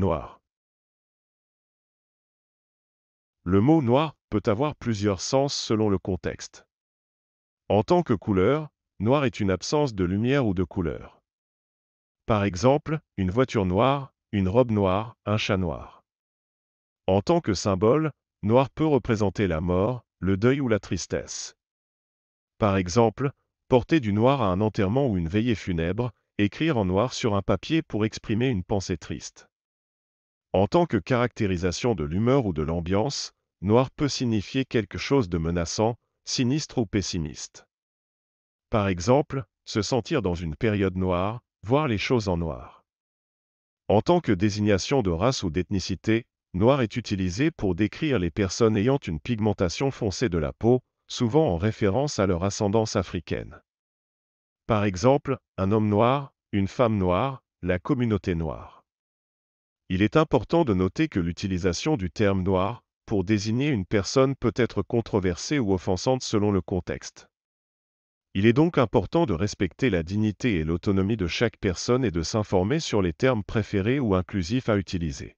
noir. Le mot noir peut avoir plusieurs sens selon le contexte. En tant que couleur, noir est une absence de lumière ou de couleur. Par exemple, une voiture noire, une robe noire, un chat noir. En tant que symbole, noir peut représenter la mort, le deuil ou la tristesse. Par exemple, porter du noir à un enterrement ou une veillée funèbre, écrire en noir sur un papier pour exprimer une pensée triste. En tant que caractérisation de l'humeur ou de l'ambiance, noir peut signifier quelque chose de menaçant, sinistre ou pessimiste. Par exemple, se sentir dans une période noire, voir les choses en noir. En tant que désignation de race ou d'ethnicité, noir est utilisé pour décrire les personnes ayant une pigmentation foncée de la peau, souvent en référence à leur ascendance africaine. Par exemple, un homme noir, une femme noire, la communauté noire. Il est important de noter que l'utilisation du terme noir pour désigner une personne peut être controversée ou offensante selon le contexte. Il est donc important de respecter la dignité et l'autonomie de chaque personne et de s'informer sur les termes préférés ou inclusifs à utiliser.